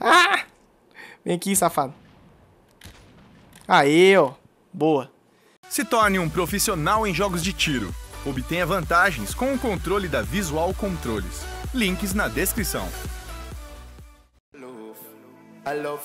Ah! Vem aqui, safado. Aê, ó. Boa. Se torne um profissional em jogos de tiro. Obtenha vantagens com o controle da Visual Controles. Links na descrição. Hello. Hello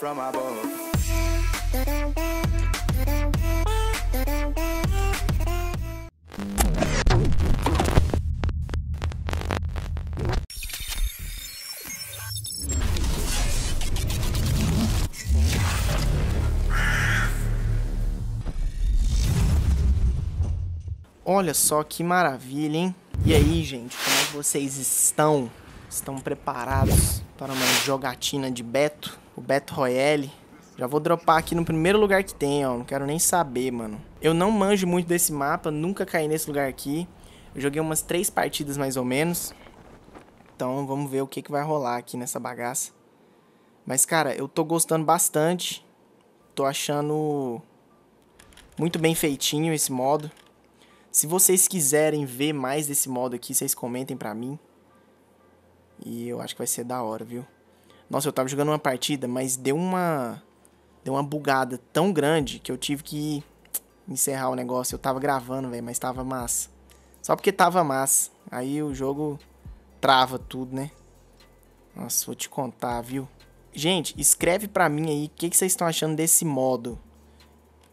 Olha só que maravilha, hein? E aí, gente, como é que vocês estão? Estão preparados para tá uma jogatina de Beto? O Beto Royale? Já vou dropar aqui no primeiro lugar que tem, ó. Não quero nem saber, mano. Eu não manjo muito desse mapa, nunca caí nesse lugar aqui. Eu joguei umas três partidas mais ou menos. Então vamos ver o que, que vai rolar aqui nessa bagaça. Mas, cara, eu tô gostando bastante. Tô achando muito bem feitinho esse modo. Se vocês quiserem ver mais desse modo aqui, vocês comentem pra mim. E eu acho que vai ser da hora, viu? Nossa, eu tava jogando uma partida, mas deu uma... Deu uma bugada tão grande que eu tive que encerrar o negócio. Eu tava gravando, velho, mas tava massa. Só porque tava massa. Aí o jogo trava tudo, né? Nossa, vou te contar, viu? Gente, escreve pra mim aí o que, vocês estão achando desse modo.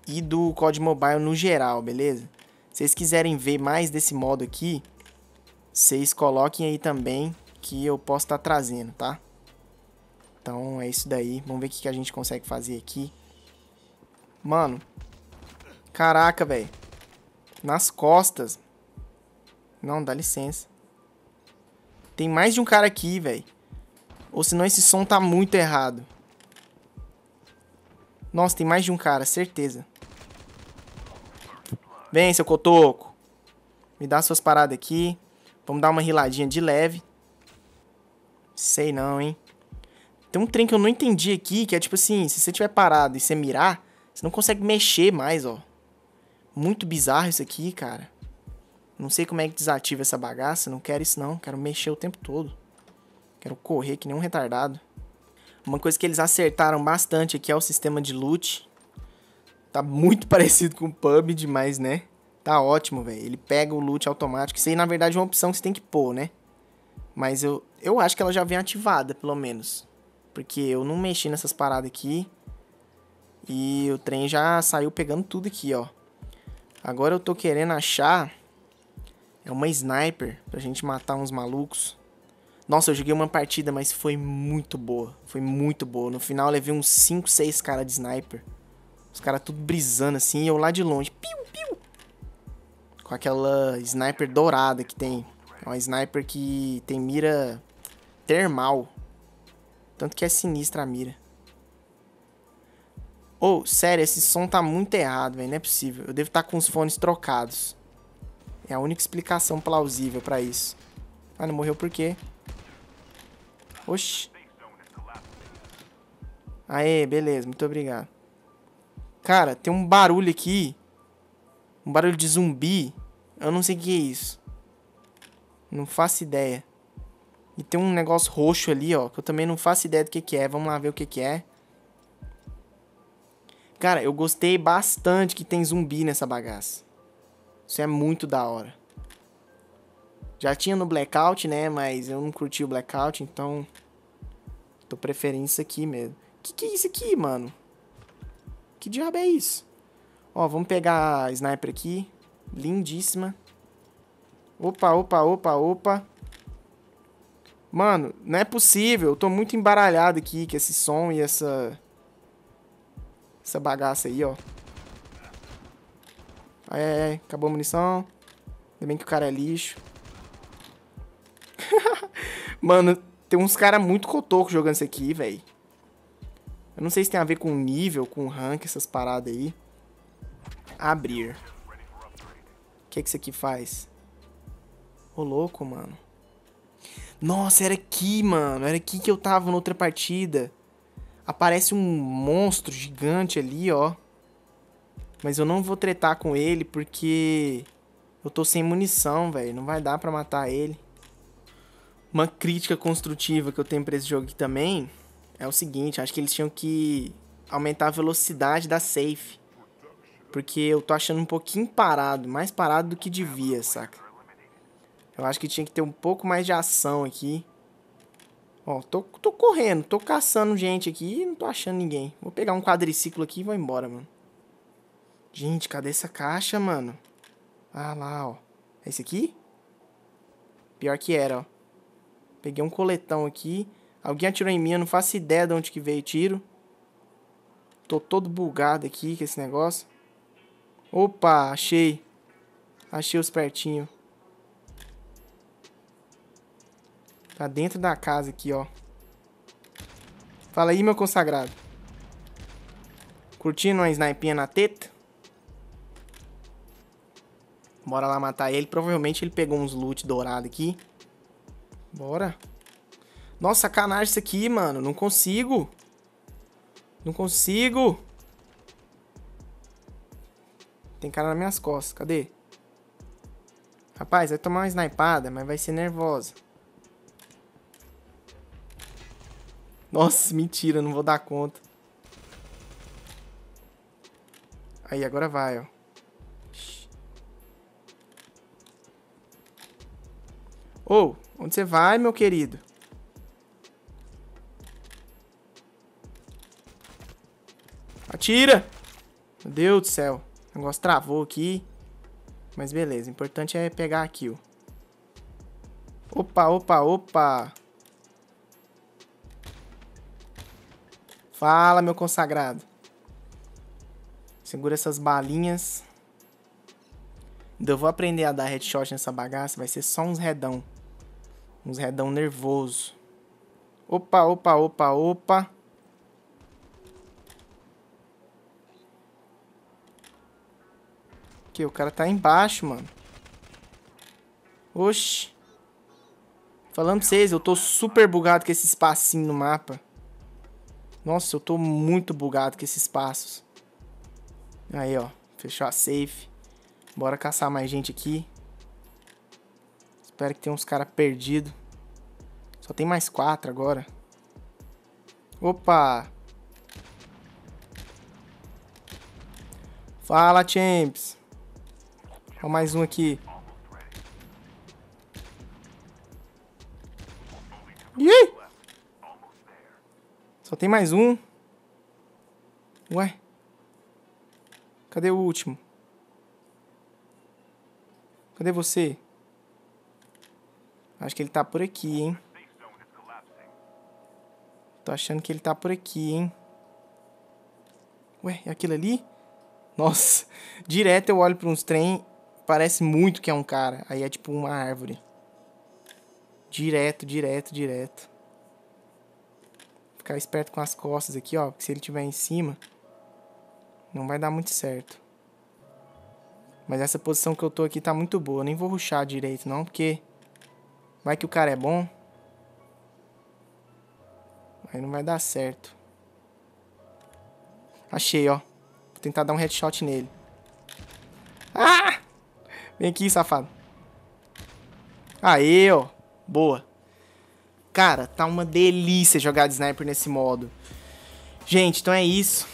E do COD Mobile no geral, beleza? Se vocês quiserem ver mais desse modo aqui, vocês coloquem aí também que eu posso estar tá trazendo, tá? Então é isso daí. Vamos ver o que, que a gente consegue fazer aqui. Mano. Caraca, velho. Nas costas. Não, dá licença. Tem mais de um cara aqui, velho. Ou senão esse som tá muito errado. Nossa, tem mais de um cara, certeza. Vem, seu cotoco. Me dá suas paradas aqui. Vamos dar uma riladinha de leve. Sei não, hein? Tem um trem que eu não entendi aqui, que é tipo assim, se você tiver parado e você mirar, você não consegue mexer mais, ó. Muito bizarro isso aqui, cara. Não sei como é que desativa essa bagaça, não quero isso não, quero mexer o tempo todo. Quero correr que nem um retardado. Uma coisa que eles acertaram bastante aqui é o sistema de loot. Tá muito parecido com o pub demais né? Tá ótimo, velho. Ele pega o loot automático. Isso aí, na verdade, é uma opção que você tem que pôr, né? Mas eu, eu acho que ela já vem ativada, pelo menos. Porque eu não mexi nessas paradas aqui. E o trem já saiu pegando tudo aqui, ó. Agora eu tô querendo achar... É uma sniper pra gente matar uns malucos. Nossa, eu joguei uma partida, mas foi muito boa. Foi muito boa. No final eu levei uns 5, 6 caras de sniper. Os caras tudo brisando assim, e eu lá de longe. Piu, piu. Com aquela sniper dourada que tem. É uma sniper que tem mira termal. Tanto que é sinistra a mira. Ô, oh, sério, esse som tá muito errado, velho. Não é possível. Eu devo estar tá com os fones trocados. É a única explicação plausível para isso. Ah, não morreu por quê? Oxi. Aê, beleza. Muito obrigado. Cara, tem um barulho aqui. Um barulho de zumbi. Eu não sei o que é isso. Não faço ideia. E tem um negócio roxo ali, ó. Que eu também não faço ideia do que, que é. Vamos lá ver o que, que é. Cara, eu gostei bastante que tem zumbi nessa bagaça. Isso é muito da hora. Já tinha no Blackout, né? Mas eu não curti o Blackout, então. Tô preferindo isso aqui mesmo. Que que é isso aqui, mano? Que diabo é isso? Ó, vamos pegar a sniper aqui. Lindíssima. Opa, opa, opa, opa. Mano, não é possível. Eu tô muito embaralhado aqui com esse som e essa... Essa bagaça aí, ó. Ai, ai, ai. Acabou a munição. Ainda bem que o cara é lixo. Mano, tem uns caras muito cotocos jogando isso aqui, velho. Eu não sei se tem a ver com nível, com rank, essas paradas aí. Abrir. O que, é que isso aqui faz? Ô, louco, mano. Nossa, era aqui, mano. Era aqui que eu tava na outra partida. Aparece um monstro gigante ali, ó. Mas eu não vou tretar com ele porque eu tô sem munição, velho. Não vai dar pra matar ele. Uma crítica construtiva que eu tenho pra esse jogo aqui também é o seguinte, acho que eles tinham que aumentar a velocidade da safe. Porque eu tô achando um pouquinho parado, mais parado do que devia, saca? Eu acho que tinha que ter um pouco mais de ação aqui. Ó, tô, tô correndo, tô caçando gente aqui e não tô achando ninguém. Vou pegar um quadriciclo aqui e vou embora, mano. Gente, cadê essa caixa, mano? Ah lá, ó. É esse aqui? Pior que era, ó. Peguei um coletão aqui. Alguém atirou em mim, eu não faço ideia de onde que veio tiro. Tô todo bugado aqui com esse negócio. Opa, achei. Achei os pertinho. Tá dentro da casa aqui, ó. Fala aí, meu consagrado. Curtindo uma snipinha na teta? Bora lá matar ele. Provavelmente ele pegou uns loot dourado aqui. Bora. Nossa, sacanagem isso aqui, mano. Não consigo. Não consigo. Tem cara nas minhas costas. Cadê? Rapaz, vai tomar uma snipada, mas vai ser nervosa. Nossa, mentira, não vou dar conta. Aí, agora vai, ó. Ô, oh, onde você vai, meu querido? Atira! Meu Deus do céu. O negócio travou aqui. Mas beleza, o importante é pegar a kill. Opa, opa, opa. Fala, meu consagrado. Segura essas balinhas. Ainda vou aprender a dar headshot nessa bagaça. Vai ser só uns redão. Uns redão nervoso. Opa, opa, opa, opa. O cara tá embaixo, mano. Oxi. Falando pra vocês, eu tô super bugado com esse espacinho no mapa. Nossa, eu tô muito bugado com esses passos. Aí, ó. Fechou a safe. Bora caçar mais gente aqui. Espero que tenha uns caras perdidos. Só tem mais quatro agora. Opa! Fala, champs! É mais um aqui. Ih! Só tem mais um. Ué? Cadê o último? Cadê você? Acho que ele tá por aqui, hein? Tô achando que ele tá por aqui, hein? Ué, é aquilo ali? Nossa, direto eu olho pra uns trem parece muito que é um cara. Aí é tipo uma árvore. Direto, direto, direto. Ficar esperto com as costas aqui, ó. Porque se ele tiver em cima, não vai dar muito certo. Mas essa posição que eu tô aqui tá muito boa. Eu nem vou ruxar direito, não, porque... Vai que o cara é bom. Aí não vai dar certo. Achei, ó. Vou tentar dar um headshot nele. Ah! Vem aqui, safado. Aê, ó. Boa. Cara, tá uma delícia jogar de sniper nesse modo. Gente, então é isso.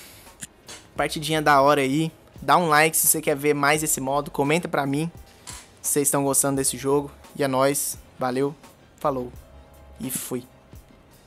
Partidinha da hora aí. Dá um like se você quer ver mais esse modo. Comenta pra mim se vocês estão gostando desse jogo. E é nóis. Valeu. Falou. E fui.